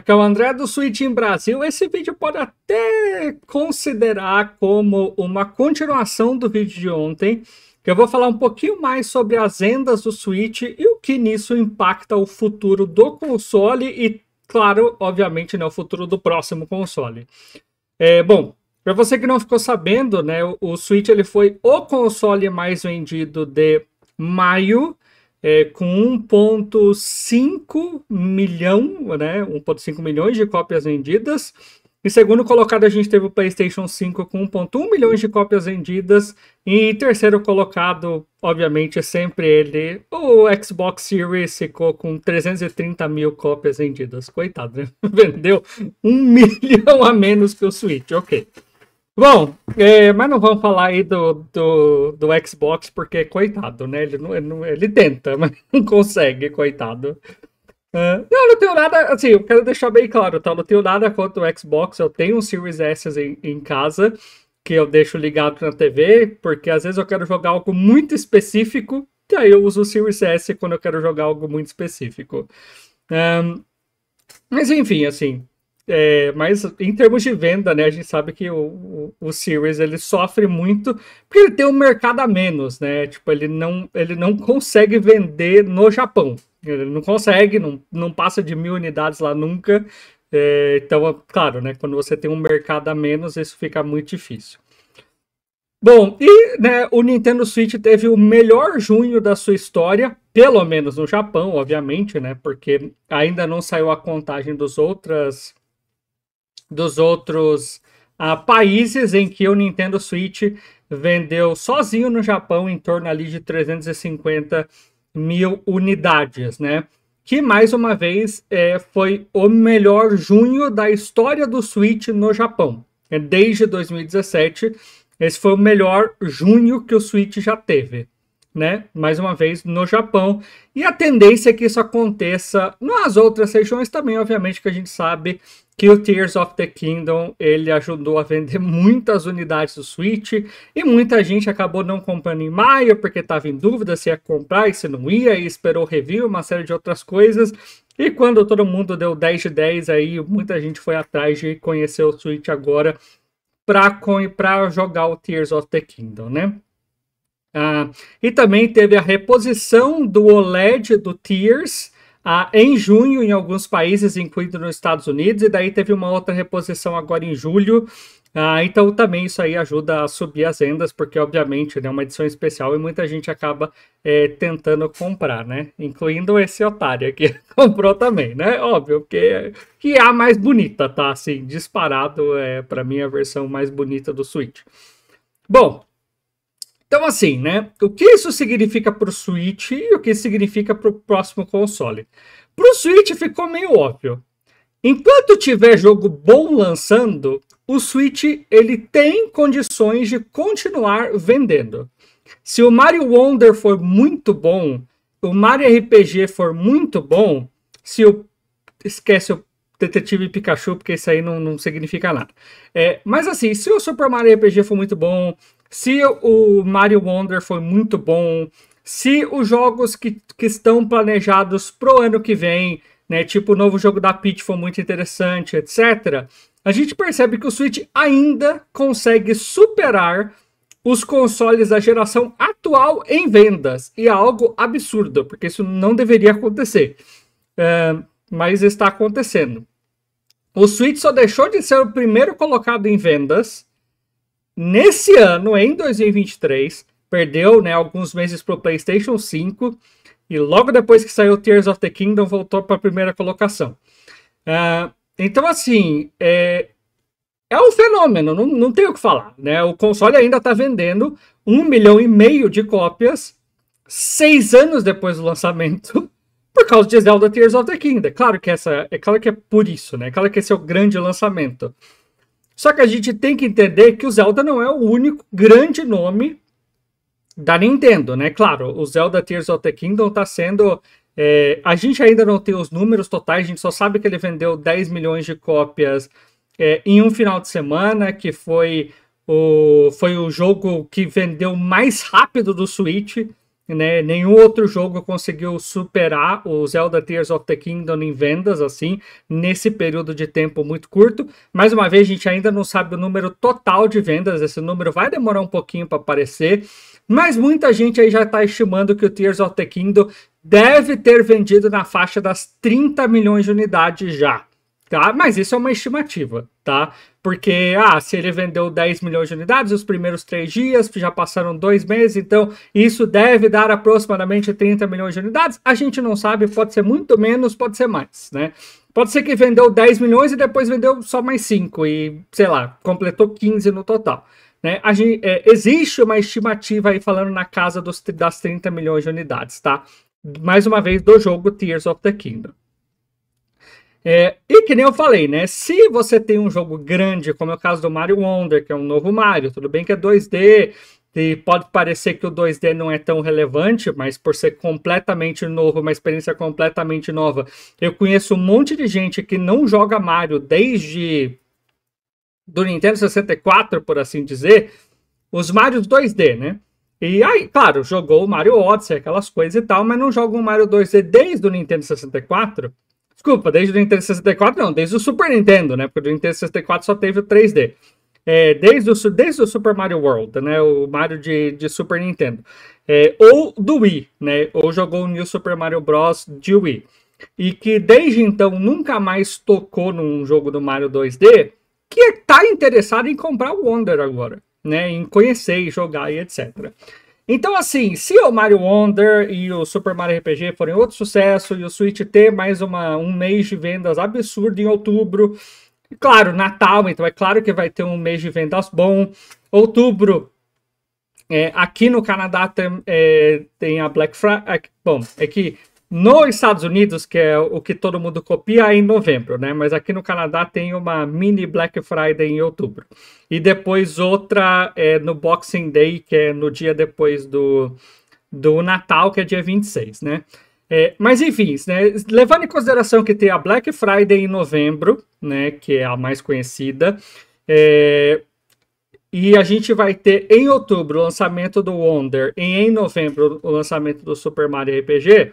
Aqui é o André do em Brasil. Esse vídeo pode até considerar como uma continuação do vídeo de ontem, que eu vou falar um pouquinho mais sobre as vendas do Switch e o que nisso impacta o futuro do console e, claro, obviamente, né, o futuro do próximo console. É, bom, para você que não ficou sabendo, né, o Switch ele foi o console mais vendido de maio é, com 1,5 milhão, né? 1,5 milhões de cópias vendidas. Em segundo colocado, a gente teve o PlayStation 5 com 1,1 milhões de cópias vendidas. E em terceiro colocado, obviamente, é sempre ele. O Xbox Series ficou com 330 mil cópias vendidas. Coitado, né? Vendeu um milhão a menos que o Switch, ok. Bom, é, mas não vamos falar aí do, do, do Xbox, porque coitado, né? Ele, não, ele, não, ele tenta, mas não consegue, coitado. Uh, não, não tenho nada. Assim, eu quero deixar bem claro, tá? Eu não tenho nada contra o Xbox. Eu tenho um Series S em, em casa, que eu deixo ligado na TV, porque às vezes eu quero jogar algo muito específico, e aí eu uso o Series S quando eu quero jogar algo muito específico. Um, ah, mas enfim, assim, é, mas em termos de venda, né, a gente sabe que o, o, o, Series ele sofre muito porque ele tem um mercado a menos, né? Tipo, ele não, ele não consegue vender no Japão. Ele não consegue, não, não passa de mil unidades lá nunca. É, então, é claro, né, quando você tem um mercado a menos, isso fica muito difícil. Bom, e né, o Nintendo Switch teve o melhor junho da sua história, pelo menos no Japão, obviamente, né? Porque ainda não saiu a contagem dos outras dos outros uh, países em que o Nintendo Switch vendeu sozinho no Japão em torno ali de 350 mil unidades, né? Que mais uma vez é, foi o melhor junho da história do Switch no Japão. É, desde 2017, esse foi o melhor junho que o Switch já teve, né? Mais uma vez no Japão. E a tendência é que isso aconteça nas outras regiões também, obviamente, que a gente sabe que o Tears of the Kingdom ele ajudou a vender muitas unidades do Switch e muita gente acabou não comprando em maio porque estava em dúvida se ia comprar e se não ia e esperou review, uma série de outras coisas. E quando todo mundo deu 10 de 10 aí, muita gente foi atrás de conhecer o Switch agora para jogar o Tears of the Kingdom, né? Ah, e também teve a reposição do OLED do Tears, ah, em junho em alguns países, incluindo nos Estados Unidos, e daí teve uma outra reposição agora em julho. Ah, então também isso aí ajuda a subir as vendas, porque obviamente é né, uma edição especial e muita gente acaba é, tentando comprar, né? Incluindo esse otário que comprou também, né? Óbvio, porque que é a mais bonita, tá? Assim, disparado, é para mim a versão mais bonita do Switch. Bom, então, assim, né? O que isso significa para o Switch e o que significa para o próximo console? Para o Switch ficou meio óbvio. Enquanto tiver jogo bom lançando, o Switch ele tem condições de continuar vendendo. Se o Mario Wonder for muito bom, o Mario RPG for muito bom, se o esquece o Detetive Pikachu, porque isso aí não, não significa nada. É, mas assim, se o Super Mario RPG foi muito bom, se o Mario Wonder foi muito bom, se os jogos que, que estão planejados pro ano que vem, né, tipo o novo jogo da Peach foi muito interessante, etc., a gente percebe que o Switch ainda consegue superar os consoles da geração atual em vendas. E é algo absurdo, porque isso não deveria acontecer. É, mas está acontecendo. O Switch só deixou de ser o primeiro colocado em vendas nesse ano, em 2023. Perdeu né, alguns meses para o PlayStation 5. E logo depois que saiu Tears of the Kingdom, voltou para a primeira colocação. Uh, então, assim, é, é um fenômeno, não, não tem o que falar. Né? O console ainda está vendendo um milhão e meio de cópias seis anos depois do lançamento. por causa de Zelda Tears of the Kingdom. É claro que essa, é claro que é por isso, né? É claro que esse é o grande lançamento. Só que a gente tem que entender que o Zelda não é o único grande nome da Nintendo, né? Claro, o Zelda Tears of the Kingdom está sendo é, a gente ainda não tem os números totais, a gente só sabe que ele vendeu 10 milhões de cópias é, em um final de semana, que foi o, foi o jogo que vendeu mais rápido do Switch né? Nenhum outro jogo conseguiu superar o Zelda Tears of the Kingdom em vendas, assim, nesse período de tempo muito curto. Mais uma vez, a gente ainda não sabe o número total de vendas, esse número vai demorar um pouquinho para aparecer, mas muita gente aí já está estimando que o Tears of the Kingdom deve ter vendido na faixa das 30 milhões de unidades já tá? Mas isso é uma estimativa, tá? Porque, ah, se ele vendeu 10 milhões de unidades nos primeiros três dias, já passaram dois meses, então isso deve dar aproximadamente 30 milhões de unidades. A gente não sabe, pode ser muito menos, pode ser mais, né? Pode ser que vendeu 10 milhões e depois vendeu só mais 5 e, sei lá, completou 15 no total. Né? Gente, é, existe uma estimativa aí falando na casa dos, das 30 milhões de unidades, tá? Mais uma vez, do jogo Tears of the Kingdom. É, e que nem eu falei, né? Se você tem um jogo grande, como é o caso do Mario Wonder, que é um novo Mario, tudo bem que é 2D, e pode parecer que o 2D não é tão relevante, mas por ser completamente novo, uma experiência completamente nova. Eu conheço um monte de gente que não joga Mario desde do Nintendo 64, por assim dizer, os Marios 2D, né? E aí, claro, jogou o Mario Odyssey, aquelas coisas e tal, mas não joga um Mario 2D desde o Nintendo 64. Desculpa, desde o Nintendo 64, não, desde o Super Nintendo, né? Porque o Nintendo 64 só teve o 3D. É, desde, o, desde o Super Mario World, né? O Mario de, de Super Nintendo. É, ou do Wii, né? Ou jogou o New Super Mario Bros. de Wii. E que desde então nunca mais tocou num jogo do Mario 2D, que está é, interessado em comprar o Wonder agora, né? Em conhecer e jogar e etc. Então, assim, se o Mario Wonder e o Super Mario RPG forem outro sucesso e o Switch ter mais uma, um mês de vendas absurdo em outubro, claro, Natal, então é claro que vai ter um mês de vendas bom. Outubro, é, aqui no Canadá tem, é, tem a Black Friday. É, bom, é que nos Estados Unidos, que é o que todo mundo copia, é em novembro, né? Mas aqui no Canadá tem uma mini Black Friday em outubro. E depois outra é, no Boxing Day, que é no dia depois do, do Natal, que é dia 26, né? É, mas enfim, né, levando em consideração que tem a Black Friday em novembro, né? Que é a mais conhecida. É, e a gente vai ter em outubro o lançamento do Wonder e em novembro o lançamento do Super Mario RPG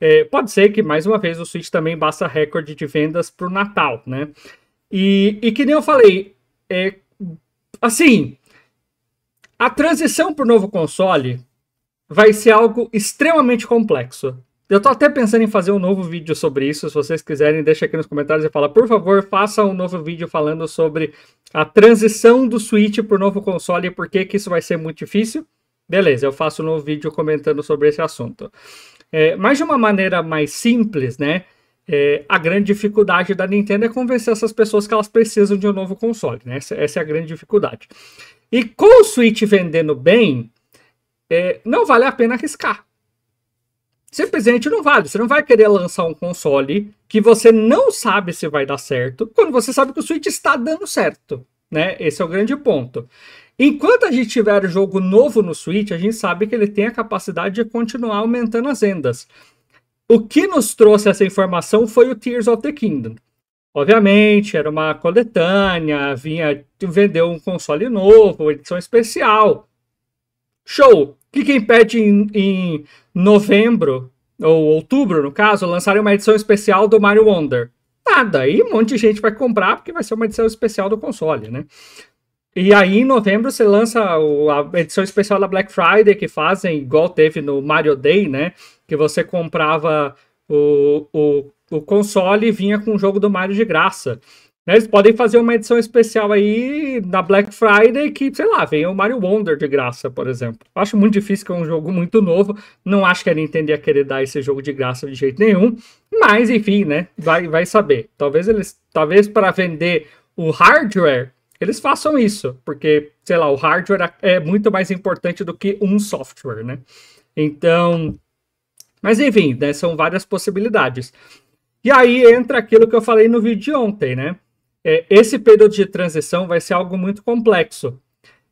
é, pode ser que, mais uma vez, o Switch também bata recorde de vendas para o Natal, né? E, e que nem eu falei, é, assim, a transição para o novo console vai ser algo extremamente complexo. Eu tô até pensando em fazer um novo vídeo sobre isso. Se vocês quiserem, deixa aqui nos comentários e fala, por favor, faça um novo vídeo falando sobre a transição do Switch para o novo console e por que, que isso vai ser muito difícil. Beleza, eu faço um novo vídeo comentando sobre esse assunto. É, mas de uma maneira mais simples, né? É, a grande dificuldade da Nintendo é convencer essas pessoas que elas precisam de um novo console, né? Essa, essa é a grande dificuldade. E com o Switch vendendo bem, é, não vale a pena arriscar. Simplesmente não vale. Você não vai querer lançar um console que você não sabe se vai dar certo, quando você sabe que o Switch está dando certo, né? Esse é o grande ponto. Enquanto a gente tiver jogo novo no Switch, a gente sabe que ele tem a capacidade de continuar aumentando as vendas. O que nos trouxe essa informação foi o Tears of the Kingdom. Obviamente, era uma coletânea, vinha vender um console novo, edição especial. Show! O que, que impede em, em novembro, ou outubro, no caso, lançarem uma edição especial do Mario Wonder? Nada, aí um monte de gente vai comprar porque vai ser uma edição especial do console, né? E aí, em novembro, você lança a edição especial da Black Friday, que fazem igual teve no Mario Day, né? Que você comprava o, o, o console e vinha com o jogo do Mario de graça. Né, eles podem fazer uma edição especial aí na Black Friday que, sei lá, vem o Mario Wonder de graça, por exemplo. Acho muito difícil, que é um jogo muito novo. Não acho que a Nintendo ia querer dar esse jogo de graça de jeito nenhum. Mas, enfim, né? Vai, vai saber. Talvez eles. Talvez para vender o hardware, eles façam isso, porque, sei lá, o hardware é muito mais importante do que um software, né? Então, mas enfim, né, são várias possibilidades. E aí entra aquilo que eu falei no vídeo de ontem, né? É, esse período de transição vai ser algo muito complexo.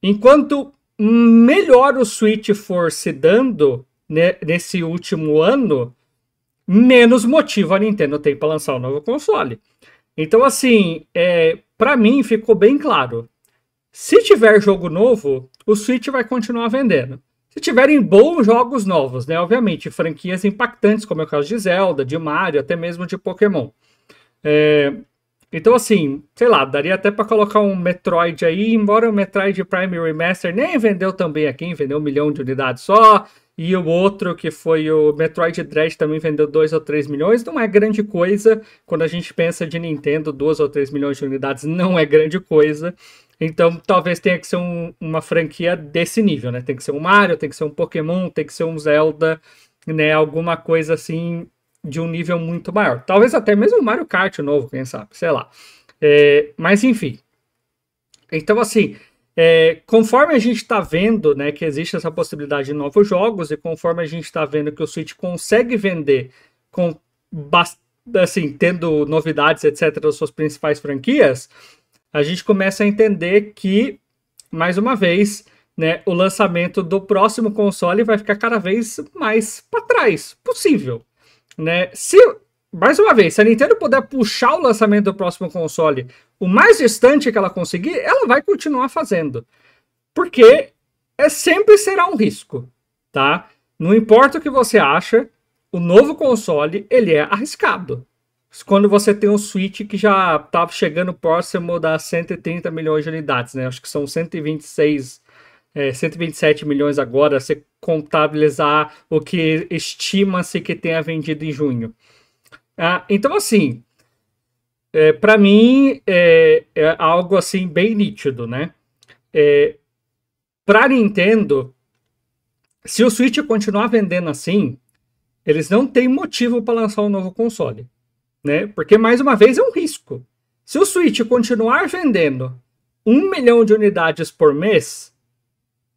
Enquanto melhor o Switch for se dando né, nesse último ano, menos motivo a Nintendo tem para lançar um novo console. Então, assim, é, para mim ficou bem claro. Se tiver jogo novo, o Switch vai continuar vendendo. Se tiverem bons jogos novos, né? Obviamente, franquias impactantes, como é o caso de Zelda, de Mario, até mesmo de Pokémon. É, então, assim, sei lá, daria até para colocar um Metroid aí, embora o Metroid Prime Remaster nem vendeu também aqui, vendeu um milhão de unidades só, e o outro que foi o Metroid Dread também vendeu 2 ou 3 milhões, não é grande coisa. Quando a gente pensa de Nintendo, 2 ou 3 milhões de unidades não é grande coisa. Então, talvez tenha que ser um, uma franquia desse nível, né? Tem que ser um Mario, tem que ser um Pokémon, tem que ser um Zelda, né? Alguma coisa assim de um nível muito maior. Talvez até mesmo o Mario Kart novo, quem sabe, sei lá. É, mas enfim. Então, assim, é, conforme a gente está vendo né, que existe essa possibilidade de novos jogos, e conforme a gente está vendo que o Switch consegue vender com assim, tendo novidades, etc., das suas principais franquias, a gente começa a entender que, mais uma vez, né, o lançamento do próximo console vai ficar cada vez mais para trás possível. Né? Se, mais uma vez, se a Nintendo puder puxar o lançamento do próximo console o mais distante que ela conseguir, ela vai continuar fazendo. Porque é, sempre será um risco, tá? Não importa o que você acha, o novo console, ele é arriscado. Quando você tem um Switch que já tá chegando próximo das 130 milhões de unidades, né? Acho que são 126, é, 127 milhões agora. Você contabilizar o que estima-se que tenha vendido em junho. Ah, então, assim, é, para mim é, é, algo assim bem nítido, né? É, para Nintendo, se o Switch continuar vendendo assim, eles não têm motivo para lançar um novo console, né? Porque mais uma vez é um risco. Se o Switch continuar vendendo um milhão de unidades por mês,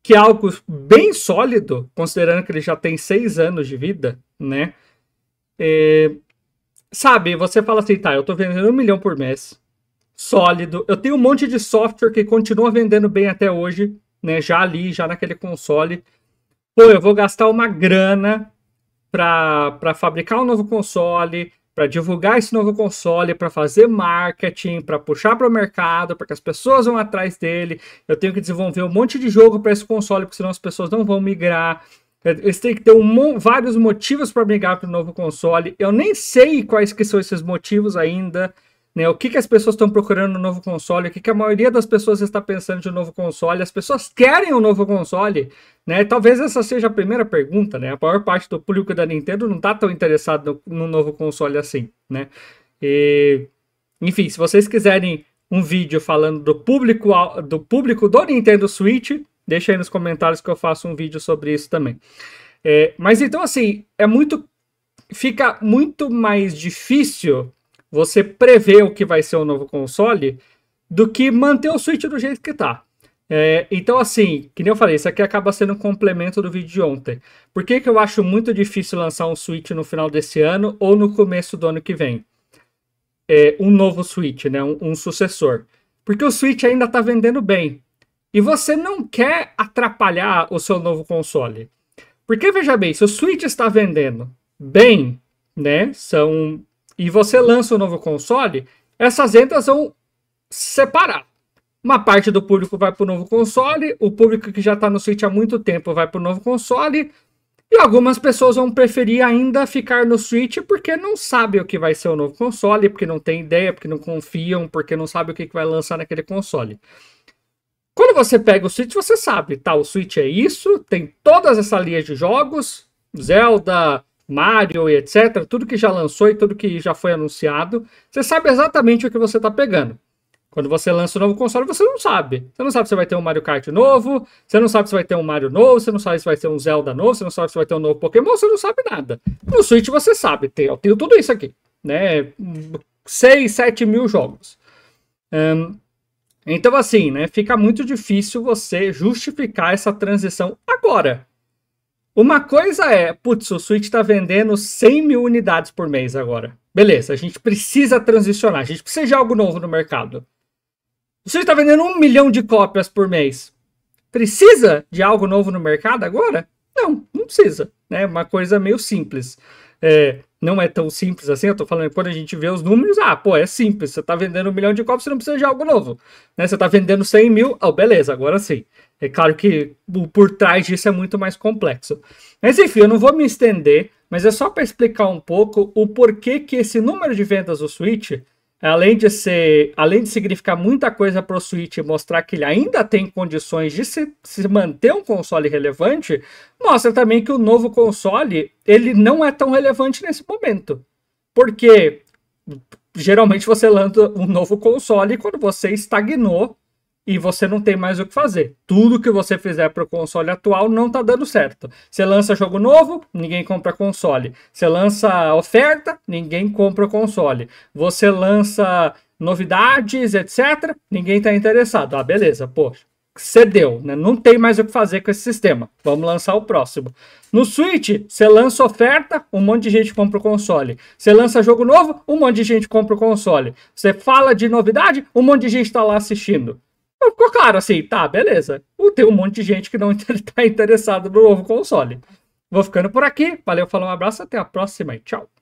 que é algo bem sólido, considerando que ele já tem seis anos de vida, né? É, sabe, você fala assim, tá, eu tô vendendo um milhão por mês, sólido, eu tenho um monte de software que continua vendendo bem até hoje, né? Já ali, já naquele console. Pô, eu vou gastar uma grana para fabricar um novo console, para divulgar esse novo console, para fazer marketing, para puxar para o mercado, para que as pessoas vão atrás dele. Eu tenho que desenvolver um monte de jogo para esse console, porque senão as pessoas não vão migrar. Eles têm que ter um, vários motivos para migrar para o novo console. Eu nem sei quais que são esses motivos ainda. Né, o que, que as pessoas estão procurando no novo console? O que, que a maioria das pessoas está pensando de um novo console? As pessoas querem um novo console? Né? Talvez essa seja a primeira pergunta. Né? A maior parte do público da Nintendo não está tão interessado no, no, novo console assim. Né? E, enfim, se vocês quiserem um vídeo falando do público do público do Nintendo Switch, deixa aí nos comentários que eu faço um vídeo sobre isso também. É, mas então assim é muito fica muito mais difícil você prever o que vai ser o novo console do que manter o Switch do jeito que tá. É, então, assim, que nem eu falei, isso aqui acaba sendo um complemento do vídeo de ontem. Por que, que eu acho muito difícil lançar um Switch no final desse ano ou no começo do ano que vem? É, um novo Switch, né? Um, um, sucessor. Porque o Switch ainda tá vendendo bem. E você não quer atrapalhar o seu novo console. Porque, veja bem, se o Switch está vendendo bem, né? São e você lança o um novo console, essas vendas vão separar. Uma parte do público vai para o novo console, o público que já está no Switch há muito tempo vai para o novo console, e algumas pessoas vão preferir ainda ficar no Switch porque não sabem o que vai ser o novo console, porque não tem ideia, porque não confiam, porque não sabem o que vai lançar naquele console. Quando você pega o Switch, você sabe, tá? O Switch é isso, tem todas essa linha de jogos: Zelda, Mario e etc., tudo que já lançou e tudo que já foi anunciado, você sabe exatamente o que você está pegando. Quando você lança um novo console, você não sabe. Você não sabe se vai ter um Mario Kart novo, você não sabe se vai ter um Mario novo, você não sabe se vai ter um Zelda novo, você não sabe se vai ter um novo Pokémon, você não sabe nada. No Switch você sabe, eu tenho tudo isso aqui, né? 6, 7 mil jogos. Um, então, assim, né? Fica muito difícil você justificar essa transição agora. Uma coisa é, putz, o Switch está vendendo 100 mil unidades por mês agora. Beleza, a gente precisa transicionar, a gente precisa de algo novo no mercado. O Switch está vendendo um milhão de cópias por mês. Precisa de algo novo no mercado agora? Não, não precisa. né? uma coisa meio simples. É, não é tão simples assim, eu tô falando, quando a gente vê os números, ah, pô, é simples, você está vendendo um milhão de cópias, você não precisa de algo novo. Né? Você está vendendo 100 mil, oh, beleza, agora sim. É claro que por trás disso é muito mais complexo. Mas enfim, eu não vou me estender, mas é só para explicar um pouco o porquê que esse número de vendas do Switch, além de ser, além de significar muita coisa para o Switch e mostrar que ele ainda tem condições de se, se manter um console relevante, mostra também que o novo console ele não é tão relevante nesse momento, porque geralmente você lança um novo console quando você estagnou e você não tem mais o que fazer. Tudo que você fizer para o console atual não está dando certo. Você lança jogo novo, ninguém compra console. Você lança oferta, ninguém compra console. Você lança novidades, etc, ninguém está interessado. Ah, beleza, poxa. Cedeu, né? Não tem mais o que fazer com esse sistema. Vamos lançar o próximo. No Switch, você lança oferta, um monte de gente compra o console. Você lança jogo novo, um monte de gente compra o console. Você fala de novidade, um monte de gente está lá assistindo. Então, ficou claro assim, tá, beleza. Tem um monte de gente que não está interessado no novo console. Vou ficando por aqui. Valeu, falou, um abraço, até a próxima e tchau.